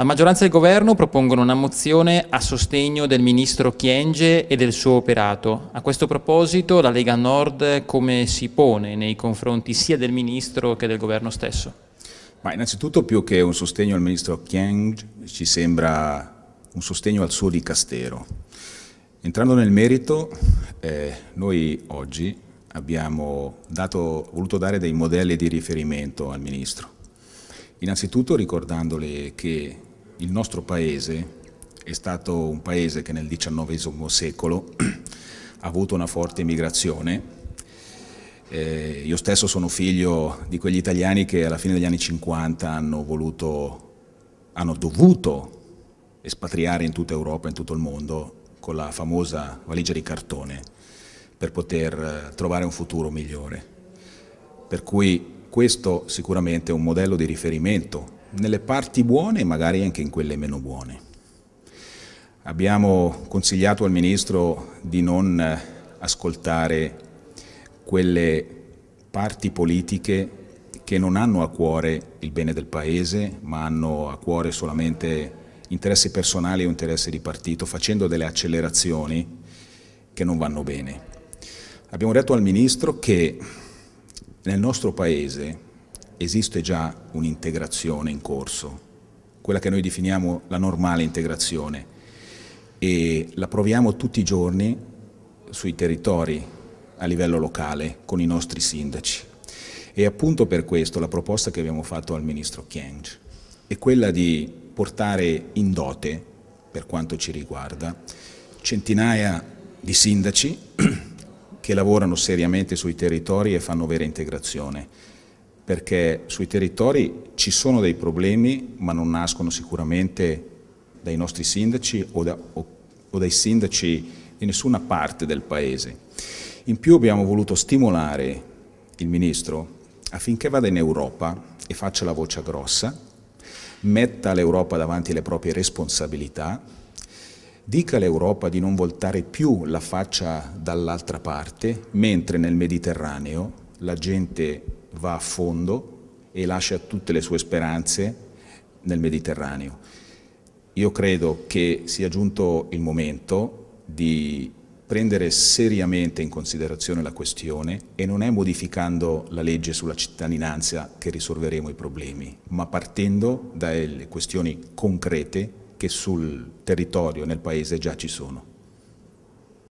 La maggioranza il governo propongono una mozione a sostegno del ministro Chienge e del suo operato. A questo proposito la Lega Nord come si pone nei confronti sia del ministro che del governo stesso? Ma innanzitutto più che un sostegno al ministro Chienge ci sembra un sostegno al suo dicastero. Entrando nel merito, eh, noi oggi abbiamo dato, voluto dare dei modelli di riferimento al ministro. Innanzitutto ricordandole che il nostro paese è stato un paese che nel XIX secolo ha avuto una forte immigrazione. Eh, io stesso sono figlio di quegli italiani che alla fine degli anni 50 hanno voluto, hanno dovuto espatriare in tutta Europa, in tutto il mondo, con la famosa valigia di cartone per poter eh, trovare un futuro migliore. Per cui questo sicuramente è un modello di riferimento nelle parti buone e magari anche in quelle meno buone. Abbiamo consigliato al Ministro di non eh, ascoltare quelle parti politiche che non hanno a cuore il bene del Paese, ma hanno a cuore solamente interessi personali o interessi di partito, facendo delle accelerazioni che non vanno bene. Abbiamo detto al Ministro che nel nostro Paese esiste già un'integrazione in corso, quella che noi definiamo la normale integrazione e la proviamo tutti i giorni sui territori a livello locale con i nostri sindaci. E appunto per questo la proposta che abbiamo fatto al ministro Chiang è quella di portare in dote, per quanto ci riguarda, centinaia di sindaci che lavorano seriamente sui territori e fanno vera integrazione, perché sui territori ci sono dei problemi, ma non nascono sicuramente dai nostri sindaci o, da, o, o dai sindaci di nessuna parte del Paese. In più abbiamo voluto stimolare il Ministro affinché vada in Europa e faccia la voce grossa, metta l'Europa davanti alle proprie responsabilità dica all'Europa di non voltare più la faccia dall'altra parte, mentre nel Mediterraneo la gente va a fondo e lascia tutte le sue speranze nel Mediterraneo. Io credo che sia giunto il momento di prendere seriamente in considerazione la questione e non è modificando la legge sulla cittadinanza che risolveremo i problemi, ma partendo dalle questioni concrete che sul territorio, nel paese, già ci sono.